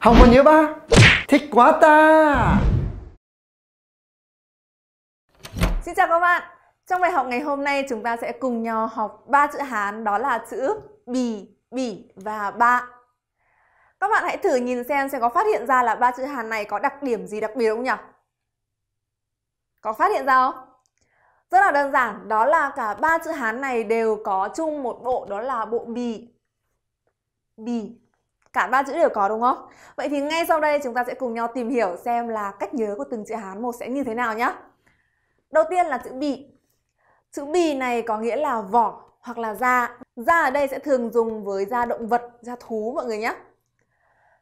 Không có nhớ ba Thích quá ta Xin chào các bạn Trong bài học ngày hôm nay chúng ta sẽ cùng nhau học ba chữ Hán đó là chữ bì, bỉ và ba Các bạn hãy thử nhìn xem sẽ có phát hiện ra là ba chữ Hán này có đặc điểm gì đặc biệt không nhỉ? Có phát hiện ra không? Rất là đơn giản, đó là cả ba chữ Hán này đều có chung một bộ đó là bộ bì Bì Cả ba chữ đều có đúng không? Vậy thì ngay sau đây chúng ta sẽ cùng nhau tìm hiểu xem là cách nhớ của từng chữ Hán một sẽ như thế nào nhé. Đầu tiên là chữ bì. Chữ bì này có nghĩa là vỏ hoặc là da. Da ở đây sẽ thường dùng với da động vật, da thú mọi người nhé.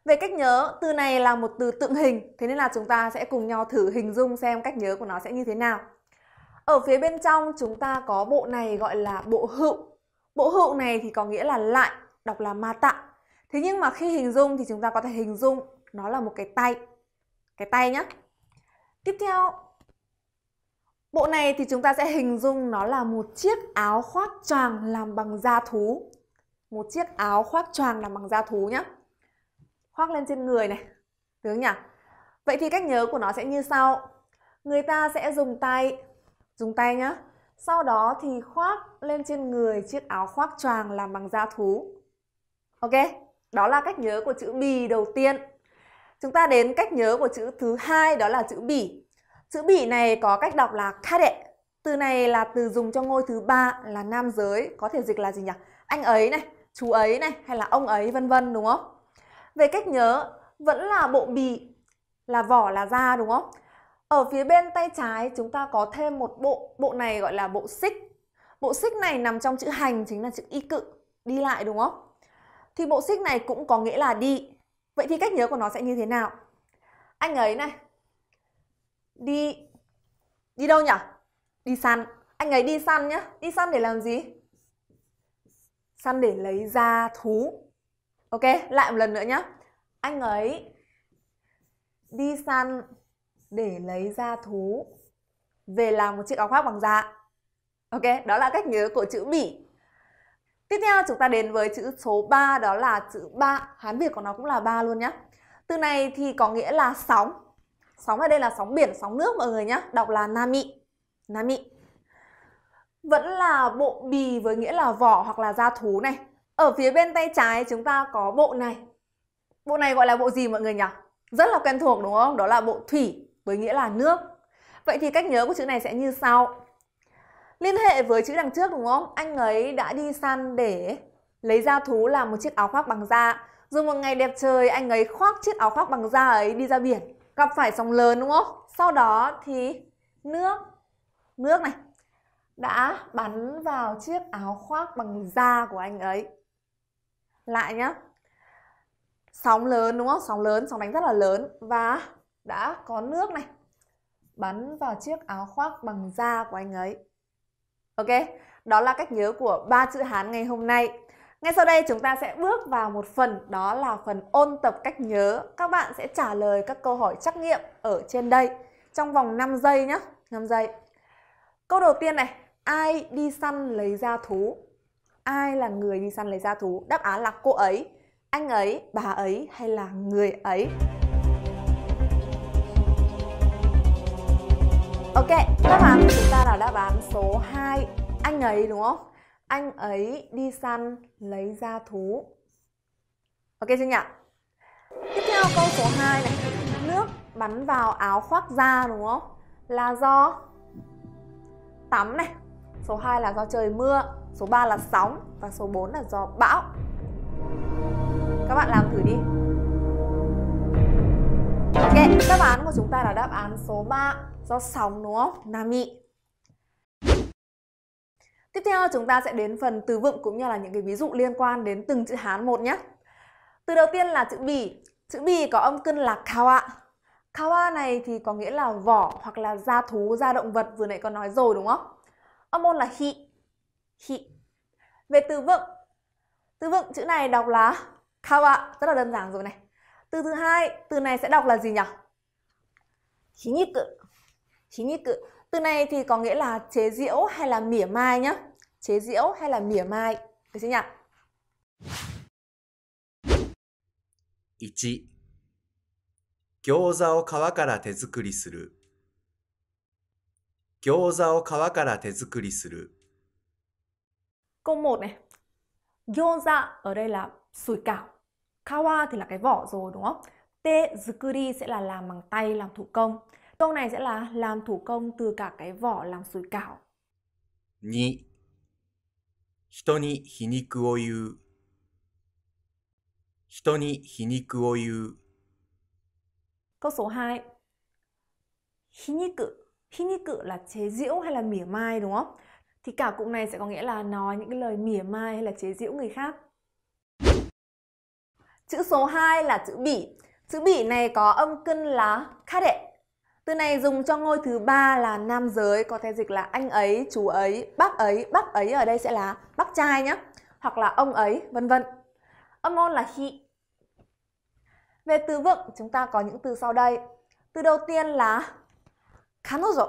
Về cách nhớ, từ này là một từ tượng hình, thế nên là chúng ta sẽ cùng nhau thử hình dung xem cách nhớ của nó sẽ như thế nào. Ở phía bên trong chúng ta có bộ này gọi là bộ hữu. Bộ hữu này thì có nghĩa là lại, đọc là ma tạng. Thế nhưng mà khi hình dung thì chúng ta có thể hình dung nó là một cái tay. Cái tay nhá. Tiếp theo, bộ này thì chúng ta sẽ hình dung nó là một chiếc áo khoác choàng làm bằng da thú. Một chiếc áo khoác choàng làm bằng da thú nhá. Khoác lên trên người này. Đúng nhỉ? Vậy thì cách nhớ của nó sẽ như sau. Người ta sẽ dùng tay, dùng tay nhá. Sau đó thì khoác lên trên người chiếc áo khoác choàng làm bằng da thú. Ok? Đó là cách nhớ của chữ bì đầu tiên. Chúng ta đến cách nhớ của chữ thứ hai đó là chữ bỉ. Chữ bỉ này có cách đọc là kade. Từ này là từ dùng cho ngôi thứ ba là nam giới, có thể dịch là gì nhỉ? Anh ấy này, chú ấy này hay là ông ấy vân vân đúng không? Về cách nhớ vẫn là bộ bì là vỏ là da đúng không? Ở phía bên tay trái chúng ta có thêm một bộ, bộ này gọi là bộ xích. Bộ xích này nằm trong chữ hành chính là chữ y cự, đi lại đúng không? thì bộ xích này cũng có nghĩa là đi. Vậy thì cách nhớ của nó sẽ như thế nào? Anh ấy này, đi, đi đâu nhỉ? Đi săn. Anh ấy đi săn nhá. Đi săn để làm gì? Săn để lấy ra thú. Ok, lại một lần nữa nhá. Anh ấy đi săn để lấy ra thú về làm một chiếc áo khoác bằng da. Ok, đó là cách nhớ của chữ bỉ Tiếp theo chúng ta đến với chữ số 3 đó là chữ ba Hán Việt của nó cũng là ba luôn nhé Từ này thì có nghĩa là sóng. Sóng ở đây là sóng biển, sóng nước mọi người nhé Đọc là nami. Nami. Vẫn là bộ bì với nghĩa là vỏ hoặc là da thú này. Ở phía bên tay trái chúng ta có bộ này. Bộ này gọi là bộ gì mọi người nhỉ? Rất là quen thuộc đúng không? Đó là bộ thủy với nghĩa là nước. Vậy thì cách nhớ của chữ này sẽ như sau. Liên hệ với chữ đằng trước đúng không? Anh ấy đã đi săn để lấy da thú làm một chiếc áo khoác bằng da. Rồi một ngày đẹp trời anh ấy khoác chiếc áo khoác bằng da ấy đi ra biển. Gặp phải sóng lớn đúng không? Sau đó thì nước, nước này đã bắn vào chiếc áo khoác bằng da của anh ấy. Lại nhá. Sóng lớn đúng không? Sóng lớn, sóng đánh rất là lớn và đã có nước này bắn vào chiếc áo khoác bằng da của anh ấy. Ok, đó là cách nhớ của ba chữ Hán ngày hôm nay. Ngay sau đây chúng ta sẽ bước vào một phần đó là phần ôn tập cách nhớ. Các bạn sẽ trả lời các câu hỏi trắc nghiệm ở trên đây trong vòng 5 giây nhé. 5 giây. Câu đầu tiên này, ai đi săn lấy ra thú? Ai là người đi săn lấy ra thú? Đáp án là cô ấy, anh ấy, bà ấy hay là người ấy? Ok, đáp án của chúng ta là đáp án số 2 Anh ấy đúng không? Anh ấy đi săn lấy ra thú Ok chưa nhỉ? Tiếp theo câu số 2 này Nước bắn vào áo khoác da đúng không? Là do tắm này Số 2 là do trời mưa Số 3 là sóng Và số 4 là do bão Các bạn làm thử đi Ok, đáp án của chúng ta là đáp án số 3 do sóng đúng không? Nami. Tiếp theo chúng ta sẽ đến phần từ vựng cũng như là những cái ví dụ liên quan đến từng chữ Hán một nhé. Từ đầu tiên là chữ bì. Chữ bì có âm cân là kawa. Kawa này thì có nghĩa là vỏ hoặc là da thú, da động vật vừa nãy con nói rồi đúng không? Âm môn là hi. Hi. Về từ vựng. Từ vựng chữ này đọc là kawa, rất là đơn giản rồi này. Từ thứ hai, từ này sẽ đọc là gì nhỉ? Hiniku. 히니크 từ này thì có nghĩa là chế giễu hay là mỉa mai nhá chế giễu hay là mỉa mai được chưa nhỉ 1餃子を皮から手作りする餃子を皮から手作りする Câu một này Gyoza ở đây là sủi cảo Kawa thì là cái vỏ rồi đúng không? Te zukuri sẽ là làm bằng tay, làm thủ công Câu này sẽ là làm thủ công từ cả cái vỏ làm sủi cảo. 2. 人に皮肉を言う。人に皮肉を言う。Câu số 2. Hiniku. Hiniku là chế giễu hay là mỉa mai đúng không? Thì cả cụm này sẽ có nghĩa là nói những cái lời mỉa mai hay là chế giễu người khác. Chữ số 2 là chữ bỉ. Chữ bỉ này có âm cân là kare từ này dùng cho ngôi thứ ba là nam giới có thể dịch là anh ấy, chú ấy, bác ấy, bác ấy ở đây sẽ là bác trai nhé, hoặc là ông ấy, vân vân. Âm ngôn là he. Về từ vựng chúng ta có những từ sau đây. Từ đầu tiên là kanojo.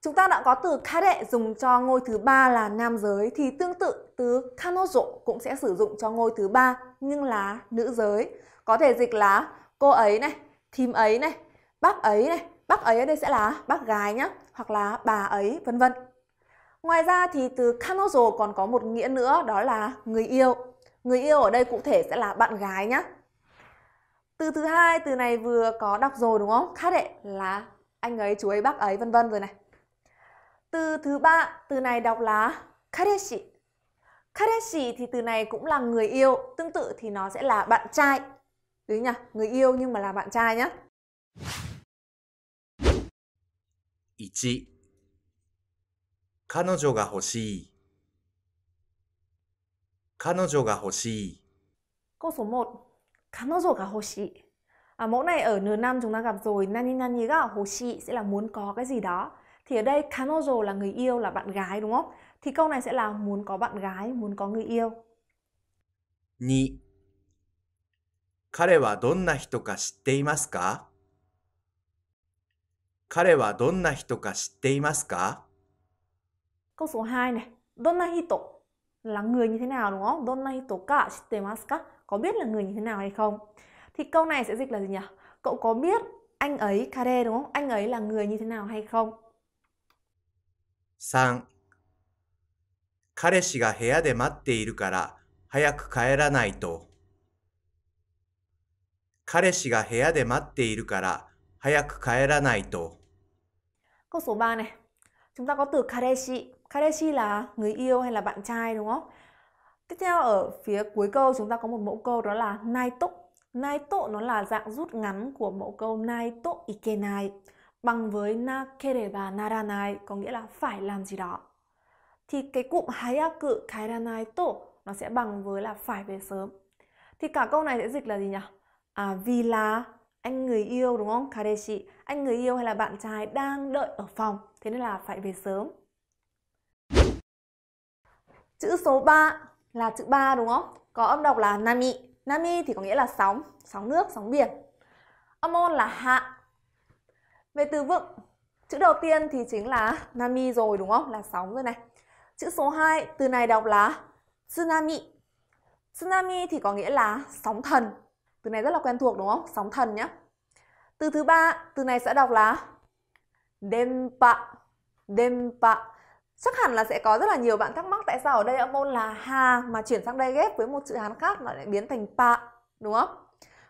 Chúng ta đã có từ kare dùng cho ngôi thứ ba là nam giới thì tương tự từ kanojo cũng sẽ sử dụng cho ngôi thứ ba nhưng là nữ giới. Có thể dịch là cô ấy này, thím ấy này, bác ấy này bác ấy ở đây sẽ là bác gái nhá hoặc là bà ấy vân vân ngoài ra thì từ kanozo còn có một nghĩa nữa đó là người yêu người yêu ở đây cụ thể sẽ là bạn gái nhá từ thứ hai từ này vừa có đọc rồi đúng không khác đệ là anh ấy chú ấy bác ấy vân vân rồi này từ thứ ba từ này đọc là kareshi kareshi thì từ này cũng là người yêu tương tự thì nó sẽ là bạn trai đúng nhỉ người yêu nhưng mà là bạn trai nhá 1彼女が欲しい彼女が欲しい Câu số 1 Kano jo ga hoshi à, Mẫu này ở N Nam chúng ta gặp rồi Nani nani ga hoshi sẽ là muốn có cái gì đó Thì ở đây Kano jo là người yêu, là bạn gái đúng không? Thì câu này sẽ là muốn có bạn gái, muốn có người yêu 2. 彼はどんな人か知っていますか彼はどんな人か知っていますか Câu số 2 này, Donna Hito là người như thế nào đúng không? Donna Hito ka shitemasu Có biết là người như thế nào hay không? Thì câu này sẽ dịch là gì nhỉ? Cậu có biết anh ấy kare đúng không? Anh ấy là người như thế nào hay không? 3. 彼氏が部屋で待っているから早く帰らないと。彼氏が部屋で待っているから早く帰らないと。Câu số 3 này. Chúng ta có từ kareshi. Kareshi là người yêu hay là bạn trai đúng không? Tiếp theo ở phía cuối câu chúng ta có một mẫu câu đó là naito. Naito nó là dạng rút ngắn của mẫu câu naito ikenai bằng với nakereba naranai có nghĩa là phải làm gì đó. Thì cái cụm hayaku kairanai to nó sẽ bằng với là phải về sớm. Thì cả câu này sẽ dịch là gì nhỉ? À, vì là anh người yêu đúng không? Kareshi, anh người yêu hay là bạn trai đang đợi ở phòng, thế nên là phải về sớm. Chữ số 3 là chữ 3 đúng không? Có âm đọc là nami. Nami thì có nghĩa là sóng, sóng nước, sóng biển. Âm on là hạ. Về từ vựng, chữ đầu tiên thì chính là nami rồi đúng không? Là sóng rồi này. Chữ số 2, từ này đọc là tsunami. Tsunami thì có nghĩa là sóng thần, từ này rất là quen thuộc đúng không? Sóng thần nhá. Từ thứ ba, từ này sẽ đọc là dempa. Dempa. Chắc hẳn là sẽ có rất là nhiều bạn thắc mắc tại sao ở đây âm môn là ha mà chuyển sang đây ghép với một chữ Hán khác nó lại biến thành pa, đúng không?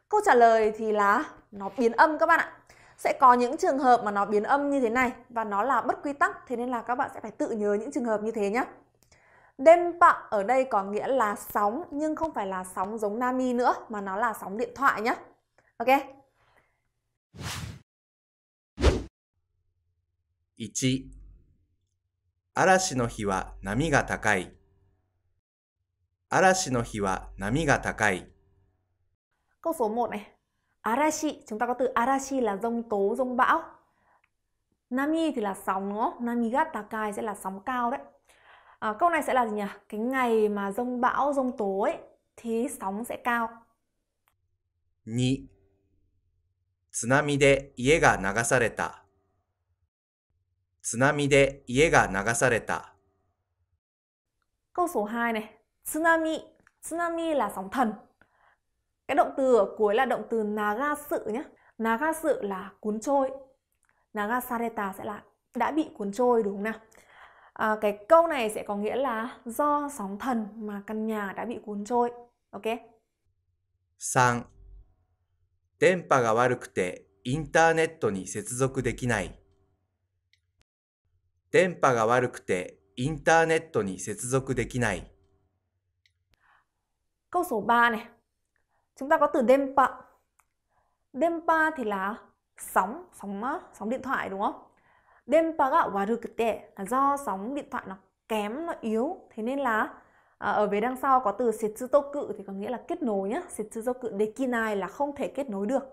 Câu trả lời thì là nó biến âm các bạn ạ. Sẽ có những trường hợp mà nó biến âm như thế này và nó là bất quy tắc, thế nên là các bạn sẽ phải tự nhớ những trường hợp như thế nhé. Dempa ở đây có nghĩa là sóng nhưng không phải là sóng giống Nami nữa mà nó là sóng điện thoại nhé. Ok. 1. 嵐の日は波が高い。嵐の日は波が高い。Câu số 1 này. Arashi, chúng ta có từ arashi là rông tố, rông bão. Nami thì là sóng đúng không? Nami ga takai sẽ là sóng cao đấy à, câu này sẽ là gì nhỉ cái ngày mà rông bão rông tố ấy thì sóng sẽ cao tsunami ga 2津波で家が流された津波で家が流された Câu số 2 này, tsunami, tsunami là sóng thần. Cái động từ ở cuối là động từ nagasu nhé. Nagasu là cuốn trôi. Nagasareta sẽ là đã bị cuốn trôi đúng không nào? à, cái câu này sẽ có nghĩa là do sóng thần mà căn nhà đã bị cuốn trôi ok 3電波が悪くてインターネットに接続できない電波が悪くてインターネットに接続できない Câu số 3 này Chúng ta có từ điện Điện Dempa thì là sóng, sóng sóng điện thoại đúng không? pa và 電波が悪くて là do sóng điện thoại nó kém, nó yếu. Thế nên là à, ở về đằng sau có từ tô cự thì có nghĩa là kết nối nhá. để kinai là không thể kết nối được.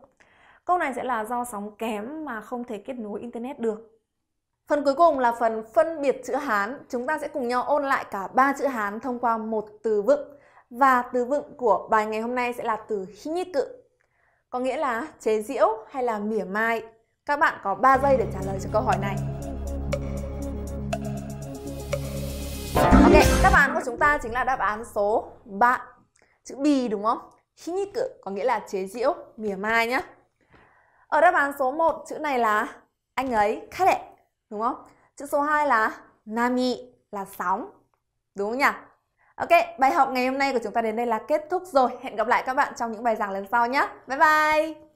Câu này sẽ là do sóng kém mà không thể kết nối internet được. Phần cuối cùng là phần phân biệt chữ Hán. Chúng ta sẽ cùng nhau ôn lại cả ba chữ Hán thông qua một từ vựng. Và từ vựng của bài ngày hôm nay sẽ là từ cự Có nghĩa là chế diễu hay là mỉa mai. Các bạn có 3 giây để trả lời cho câu hỏi này. Đáp án của chúng ta chính là đáp án số 3 Chữ bì đúng không? Hiniku có nghĩa là chế diễu mỉa mai nhá Ở đáp án số 1 chữ này là anh ấy, kare đúng không? Chữ số 2 là nami là sóng đúng không nhỉ? Ok, bài học ngày hôm nay của chúng ta đến đây là kết thúc rồi. Hẹn gặp lại các bạn trong những bài giảng lần sau nhé. Bye bye!